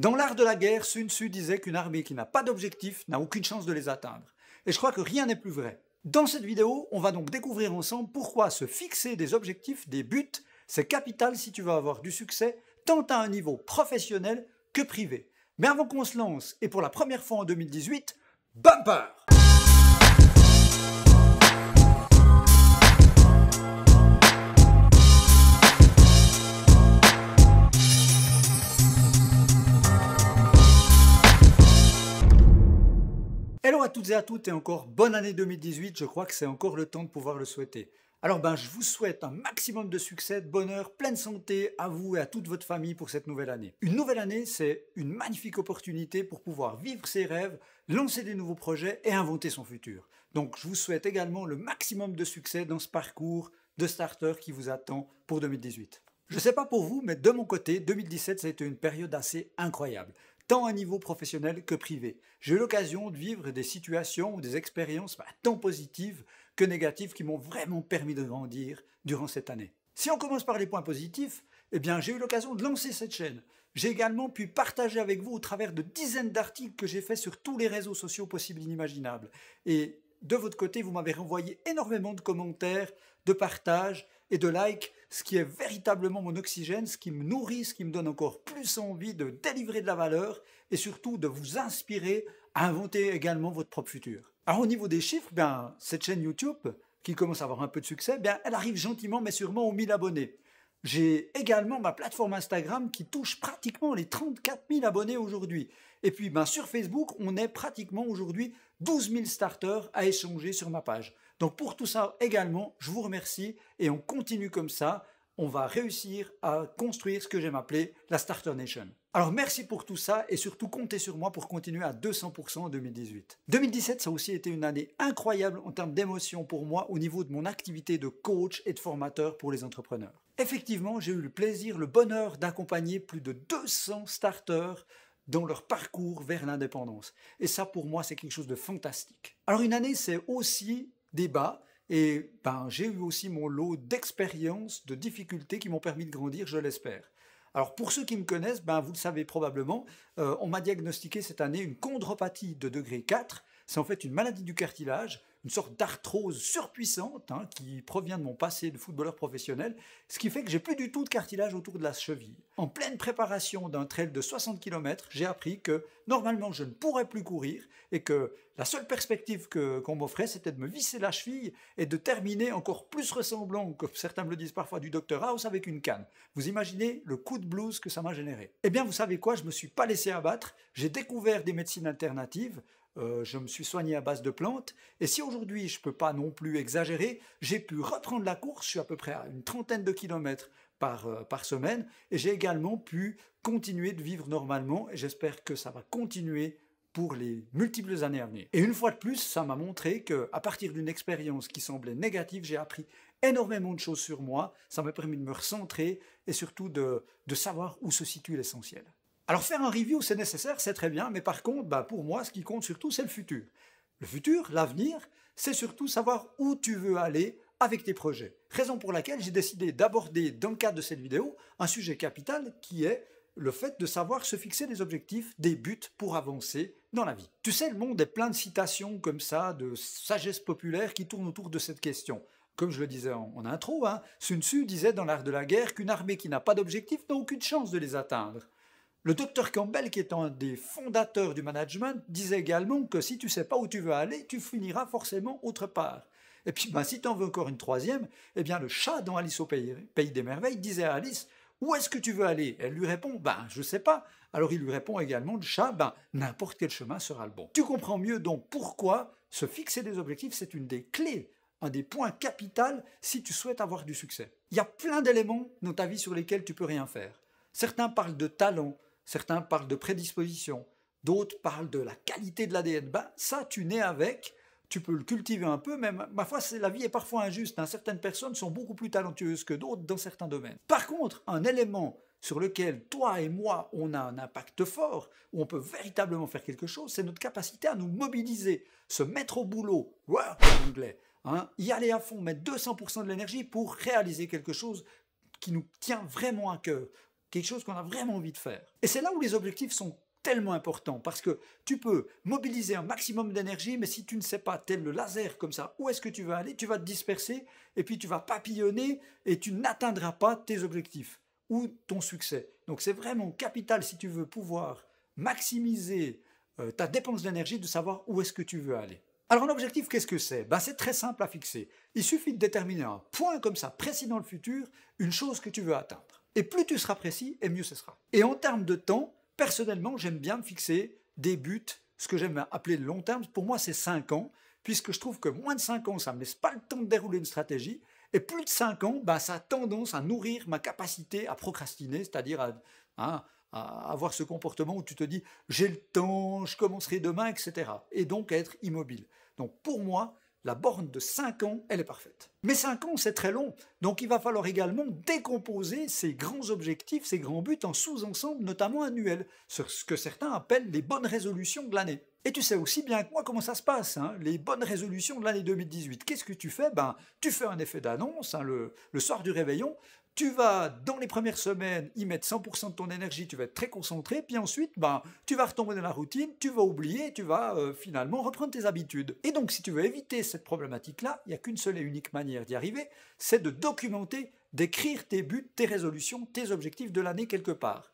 Dans l'art de la guerre, Sun Tzu disait qu'une armée qui n'a pas d'objectifs n'a aucune chance de les atteindre. Et je crois que rien n'est plus vrai. Dans cette vidéo, on va donc découvrir ensemble pourquoi se fixer des objectifs, des buts, c'est capital si tu veux avoir du succès, tant à un niveau professionnel que privé. Mais avant qu'on se lance, et pour la première fois en 2018, bumper à toutes et à toutes et encore bonne année 2018, je crois que c'est encore le temps de pouvoir le souhaiter. Alors ben je vous souhaite un maximum de succès, de bonheur, pleine santé à vous et à toute votre famille pour cette nouvelle année. Une nouvelle année, c'est une magnifique opportunité pour pouvoir vivre ses rêves, lancer des nouveaux projets et inventer son futur. Donc je vous souhaite également le maximum de succès dans ce parcours de starter qui vous attend pour 2018. Je sais pas pour vous, mais de mon côté, 2017 ça a été une période assez incroyable tant à niveau professionnel que privé. J'ai eu l'occasion de vivre des situations ou des expériences bah, tant positives que négatives qui m'ont vraiment permis de grandir durant cette année. Si on commence par les points positifs, eh bien j'ai eu l'occasion de lancer cette chaîne. J'ai également pu partager avec vous au travers de dizaines d'articles que j'ai faits sur tous les réseaux sociaux possibles et inimaginables. Et de votre côté, vous m'avez renvoyé énormément de commentaires, de partages, et de likes, ce qui est véritablement mon oxygène, ce qui me nourrit, ce qui me donne encore plus envie de délivrer de la valeur et surtout de vous inspirer à inventer également votre propre futur. Alors au niveau des chiffres, ben, cette chaîne YouTube, qui commence à avoir un peu de succès, ben, elle arrive gentiment mais sûrement aux 1000 abonnés. J'ai également ma plateforme Instagram qui touche pratiquement les 34 000 abonnés aujourd'hui. Et puis ben, sur Facebook, on est pratiquement aujourd'hui 12 000 starters à échanger sur ma page. Donc pour tout ça également, je vous remercie et on continue comme ça. On va réussir à construire ce que j'aime appeler la Starter Nation. Alors merci pour tout ça et surtout comptez sur moi pour continuer à 200% en 2018. 2017, ça a aussi été une année incroyable en termes d'émotion pour moi au niveau de mon activité de coach et de formateur pour les entrepreneurs. Effectivement, j'ai eu le plaisir, le bonheur d'accompagner plus de 200 starters dans leur parcours vers l'indépendance. Et ça, pour moi, c'est quelque chose de fantastique. Alors une année, c'est aussi débat. Et ben, j'ai eu aussi mon lot d'expériences, de difficultés qui m'ont permis de grandir, je l'espère. Alors pour ceux qui me connaissent, ben, vous le savez probablement, euh, on m'a diagnostiqué cette année une chondropathie de degré 4. C'est en fait une maladie du cartilage une sorte d'arthrose surpuissante hein, qui provient de mon passé de footballeur professionnel, ce qui fait que j'ai plus du tout de cartilage autour de la cheville. En pleine préparation d'un trail de 60 km, j'ai appris que normalement je ne pourrais plus courir et que la seule perspective qu'on m'offrait c'était de me visser la cheville et de terminer encore plus ressemblant, comme certains me le disent parfois, du Dr House avec une canne. Vous imaginez le coup de blues que ça m'a généré. Eh bien vous savez quoi, je ne me suis pas laissé abattre, j'ai découvert des médecines alternatives, euh, je me suis soigné à base de plantes, et si aujourd'hui je ne peux pas non plus exagérer, j'ai pu reprendre la course, je suis à peu près à une trentaine de kilomètres euh, par, semaine, et j'ai également pu continuer de vivre normalement, et j'espère que ça va continuer pour les multiples années à venir. Et une fois de plus, ça m'a montré que, à partir d'une expérience qui semblait négative, j'ai appris énormément de choses sur moi, ça m'a permis de me recentrer et surtout de savoir où se situe l'essentiel. Alors faire un review, c'est nécessaire, c'est très bien, mais par contre, bah, pour moi, ce qui compte surtout, c'est le futur. Le futur, l'avenir, c'est surtout savoir où tu veux aller avec tes projets. Raison pour laquelle j'ai décidé d'aborder, dans le cadre de cette vidéo, un sujet capital qui est le fait de savoir se fixer des objectifs, des buts pour avancer dans la vie. Tu sais, le monde est plein de citations comme ça, de sagesse populaire qui tournent autour de cette question. Comme je le disais en, intro, hein, Sun Tzu disait dans l'art de la guerre qu'une armée qui n'a pas d'objectifs n'a aucune chance de les atteindre. Le docteur Campbell, qui est un des fondateurs du management, disait également que si tu sais pas où tu veux aller, tu finiras forcément autre part. Et puis, ben, si tu en veux encore une troisième, eh bien, le chat dans Alice au Pays, des Merveilles disait à Alice Où est-ce que tu veux aller Elle lui répond Ben, je sais pas. Alors, il lui répond également Le chat, ben, n'importe quel chemin sera le bon. Tu comprends mieux donc pourquoi se fixer des objectifs, c'est une des clés un des points capitaux si tu souhaites avoir du succès. Il y a plein d'éléments dans ta vie sur lesquels tu peux rien faire. Certains parlent de talent, Certains parlent de prédisposition, d'autres parlent de la qualité de l'ADN. Ben, ça, tu nais avec, tu peux le cultiver un peu, mais ma foi, la vie est parfois injuste. Hein. Certaines personnes sont beaucoup plus talentueuses que d'autres dans certains domaines. Par contre, un élément sur lequel toi et moi, on a un impact fort, où on peut véritablement faire quelque chose, c'est notre capacité à nous mobiliser, se mettre au boulot, hein, y aller à fond, mettre 200% de l'énergie pour réaliser quelque chose qui nous tient vraiment à cœur quelque chose qu'on a vraiment envie de faire. Et c'est là où les objectifs sont tellement importants, parce que tu peux mobiliser un maximum d'énergie, mais si tu ne sais pas, tel le laser comme ça, où est-ce que tu veux aller, tu vas te disperser, et puis tu vas papillonner, et tu n'atteindras pas tes objectifs ou ton succès. Donc c'est vraiment capital si tu veux pouvoir maximiser euh, ta dépense d'énergie de savoir où est-ce que tu veux aller. Alors un objectif, qu'est-ce que c'est ben, C'est très simple à fixer. Il suffit de déterminer un point comme ça, précis dans le futur, une chose que tu veux atteindre. Et plus tu seras précis, et mieux ce sera. Et en termes de temps, personnellement, j'aime bien me fixer des buts, ce que j'aime appeler le long terme. Pour moi, c'est 5 ans, puisque je trouve que moins de 5 ans, ça ne me laisse pas le temps de dérouler une stratégie. Et plus de 5 ans, bah, ça a tendance à nourrir ma capacité à procrastiner, c'est-à-dire à, à, avoir ce comportement où tu te dis j'ai le temps, je commencerai demain, etc. Et donc à être immobile. Donc pour moi, la borne de 5 ans, elle est parfaite. Mais 5 ans, c'est très long, donc il va falloir également décomposer ces grands objectifs, ces grands buts en sous-ensembles, notamment annuels, ce que certains appellent les bonnes résolutions de l'année. Et tu sais aussi bien que moi comment ça se passe, hein, les bonnes résolutions de l'année 2018. Qu'est-ce que tu fais Ben, tu fais un effet d'annonce hein, le soir du réveillon tu vas, dans les premières semaines, y mettre 100% de ton énergie, tu vas être très concentré, puis ensuite, ben, tu vas retomber dans la routine, tu vas oublier, tu vas euh, finalement reprendre tes habitudes. Et donc, si tu veux éviter cette problématique-là, il n'y a qu'une seule et unique manière d'y arriver, c'est de documenter, d'écrire tes buts, tes résolutions, tes objectifs de l'année quelque part.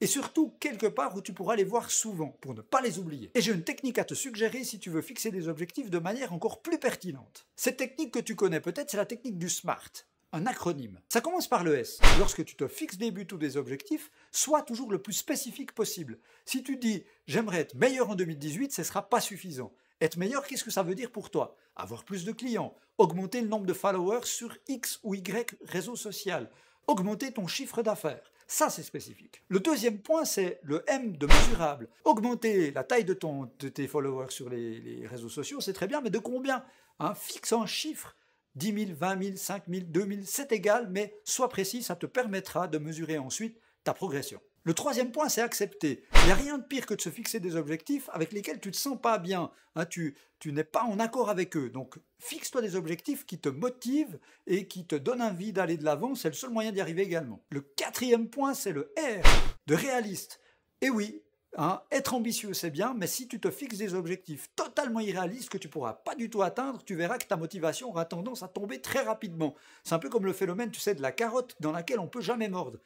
Et surtout, quelque part où tu pourras les voir souvent, pour ne pas les oublier. Et j'ai une technique à te suggérer si tu veux fixer des objectifs de manière encore plus pertinente. Cette technique que tu connais peut-être, c'est la technique du SMART un acronyme. Ça commence par le S. Lorsque tu te fixes des buts ou des objectifs, sois toujours le plus spécifique possible. Si tu dis j'aimerais être meilleur en 2018, ce ne sera pas suffisant. Être meilleur, qu'est-ce que ça veut dire pour toi Avoir plus de clients, augmenter le nombre de followers sur X ou Y réseau social, augmenter ton chiffre d'affaires. Ça, c'est spécifique. Le deuxième point, c'est le M de mesurable. Augmenter la taille de, ton, de tes followers sur les, réseaux sociaux, c'est très bien, mais de combien Un hein, Fixe un chiffre 10 000, 20 000, 5 000, 2 000, c'est égal, mais sois précis, ça te permettra de mesurer ensuite ta progression. Le troisième point, c'est accepter. Il n'y a rien de pire que de se fixer des objectifs avec lesquels tu ne te sens pas bien. Hein, tu, tu n'es pas en accord avec eux. Donc, fixe-toi des objectifs qui te motivent et qui te donnent envie d'aller de l'avant. C'est le seul moyen d'y arriver également. Le quatrième point, c'est le R de réaliste. Et eh oui, Hein, être ambitieux, c'est bien, mais si tu te fixes des objectifs totalement irréalistes que tu pourras pas du tout atteindre, tu verras que ta motivation aura tendance à tomber très rapidement. C'est un peu comme le phénomène, tu sais, de la carotte dans laquelle on peut jamais mordre.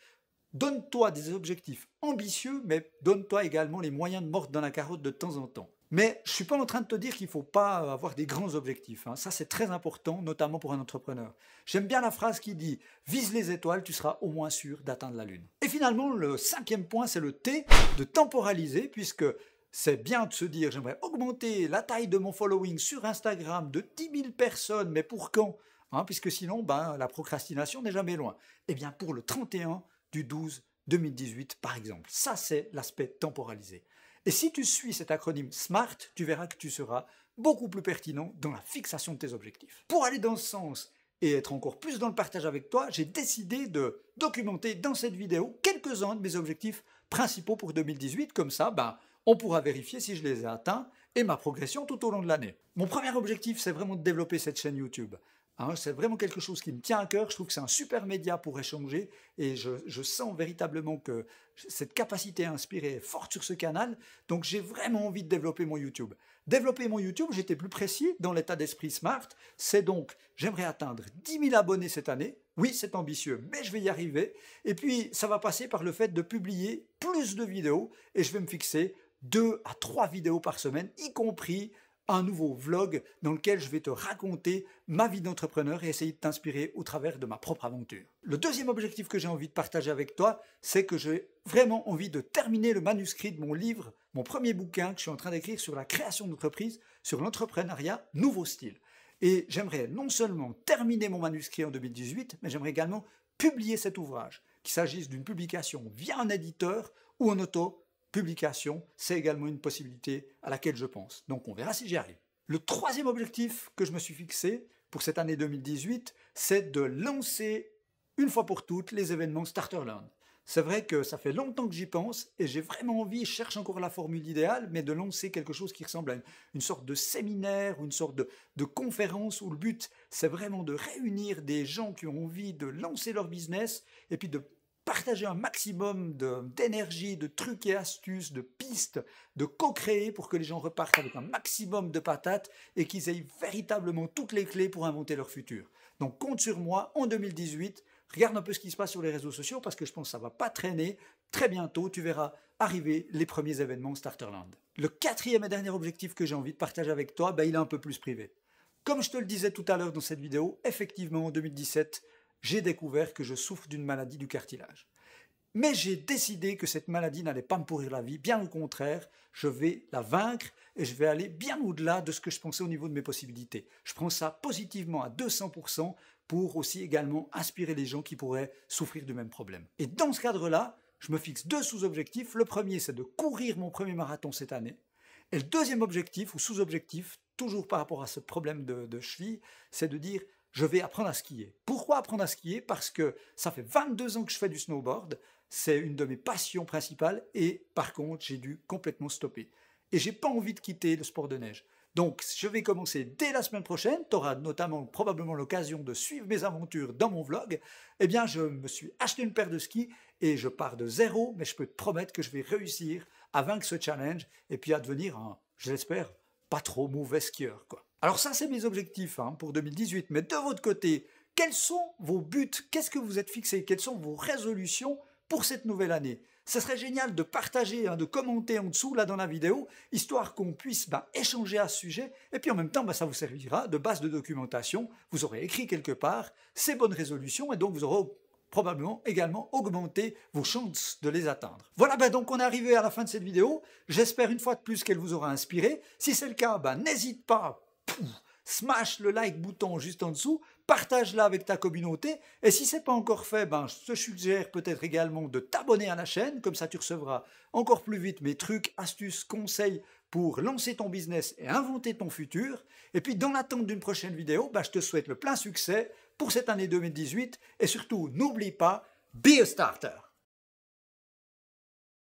Donne-toi des objectifs ambitieux, mais donne-toi également les moyens de mordre dans la carotte de temps en temps. Mais je ne suis pas en train de te dire qu'il ne faut pas avoir des grands objectifs. Hein. Ça, c'est très important, notamment pour un entrepreneur. J'aime bien la phrase qui dit ⁇ Vise les étoiles, tu seras au moins sûr d'atteindre la Lune ⁇ Et finalement, le cinquième point, c'est le T de temporaliser, puisque c'est bien de se dire ⁇ J'aimerais augmenter la taille de mon following sur Instagram de 10 000 personnes, mais pour quand hein, Puisque sinon, ben, la procrastination n'est jamais loin. Eh bien, pour le 31 du 12 2018, par exemple. Ça, c'est l'aspect temporalisé. Et si tu suis cet acronyme SMART, tu verras que tu seras beaucoup plus pertinent dans la fixation de tes objectifs. Pour aller dans ce sens et être encore plus dans le partage avec toi, j'ai décidé de documenter dans cette vidéo quelques-uns de mes objectifs principaux pour 2018. Comme ça, ben, on pourra vérifier si je les ai atteints et ma progression tout au long de l'année. Mon premier objectif, c'est vraiment de développer cette chaîne YouTube. Hein, c'est vraiment quelque chose qui me tient à cœur. Je trouve que c'est un super média pour échanger et je, sens véritablement que cette capacité à inspirer est forte sur ce canal. Donc j'ai vraiment envie de développer mon YouTube. Développer mon YouTube, j'étais plus précis dans l'état d'esprit smart. C'est donc, j'aimerais atteindre 10 000 abonnés cette année. Oui, c'est ambitieux, mais je vais y arriver. Et puis, ça va passer par le fait de publier plus de vidéos et je vais me fixer deux à trois vidéos par semaine, y compris un nouveau vlog dans lequel je vais te raconter ma vie d'entrepreneur et essayer de t'inspirer au travers de ma propre aventure. Le deuxième objectif que j'ai envie de partager avec toi, c'est que j'ai vraiment envie de terminer le manuscrit de mon livre, mon premier bouquin que je suis en train d'écrire sur la création d'entreprise, sur l'entrepreneuriat nouveau style. Et j'aimerais non seulement terminer mon manuscrit en 2018, mais j'aimerais également publier cet ouvrage, qu'il s'agisse d'une publication via un éditeur ou en auto publication, c'est également une possibilité à laquelle je pense. Donc on verra si j'y arrive. Le troisième objectif que je me suis fixé pour cette année 2018, c'est de lancer une fois pour toutes les événements Starterland. C'est vrai que ça fait longtemps que j'y pense et j'ai vraiment envie, je cherche encore la formule idéale, mais de lancer quelque chose qui ressemble à une, sorte de séminaire ou une sorte de, de conférence où le but, c'est vraiment de réunir des gens qui ont envie de lancer leur business et puis de partager un maximum d'énergie, de, trucs et astuces, de pistes, de co-créer pour que les gens repartent avec un maximum de patates et qu'ils aient véritablement toutes les clés pour inventer leur futur. Donc compte sur moi en 2018. Regarde un peu ce qui se passe sur les réseaux sociaux parce que je pense que ça va pas traîner. Très bientôt, tu verras arriver les premiers événements Starterland. Le quatrième et dernier objectif que j'ai envie de partager avec toi, ben, il est un peu plus privé. Comme je te le disais tout à l'heure dans cette vidéo, effectivement en 2017, j'ai découvert que je souffre d'une maladie du cartilage. Mais j'ai décidé que cette maladie n'allait pas me pourrir la vie, bien au contraire, je vais la vaincre et je vais aller bien au-delà de ce que je pensais au niveau de mes possibilités. Je prends ça positivement à 200% pour aussi également inspirer les gens qui pourraient souffrir du même problème. Et dans ce cadre-là, je me fixe deux sous-objectifs. Le premier, c'est de courir mon premier marathon cette année. Et le deuxième objectif ou sous-objectif, toujours par rapport à ce problème de, de cheville, c'est de dire je vais apprendre à skier. Pourquoi apprendre à skier Parce que ça fait 22 ans que je fais du snowboard, c'est une de mes passions principales, et par contre, j'ai dû complètement stopper. Et j'ai pas envie de quitter le sport de neige. Donc, je vais commencer dès la semaine prochaine. Tu auras notamment probablement l'occasion de suivre mes aventures dans mon vlog. Eh bien, je me suis acheté une paire de skis et je pars de zéro, mais je peux te promettre que je vais réussir à vaincre ce challenge et puis à devenir un, je l'espère, pas trop mauvais skieur, quoi. Alors ça, c'est mes objectifs hein, pour 2018. Mais de votre côté, quels sont vos buts Qu'est-ce que vous êtes fixé Quelles sont vos résolutions pour cette nouvelle année Ce serait génial de partager, hein, de commenter en dessous, là, dans la vidéo, histoire qu'on puisse bah, échanger à ce sujet. Et puis en même temps, bah, ça vous servira de base de documentation. Vous aurez écrit quelque part ces bonnes résolutions et donc vous aurez probablement également augmenté vos chances de les atteindre. Voilà, bah, donc on est arrivé à la fin de cette vidéo. J'espère une fois de plus qu'elle vous aura inspiré. Si c'est le cas, n'hésite pas smash le like bouton juste en dessous, partage-la avec ta communauté. Et si ce n'est pas encore fait, ben, je te suggère peut-être également de t'abonner à la chaîne, comme ça tu recevras encore plus vite mes trucs, astuces, conseils pour lancer ton business et inventer ton futur. Et puis dans l'attente d'une prochaine vidéo, ben, je te souhaite le plein succès pour cette année 2018 et surtout n'oublie pas, be a starter.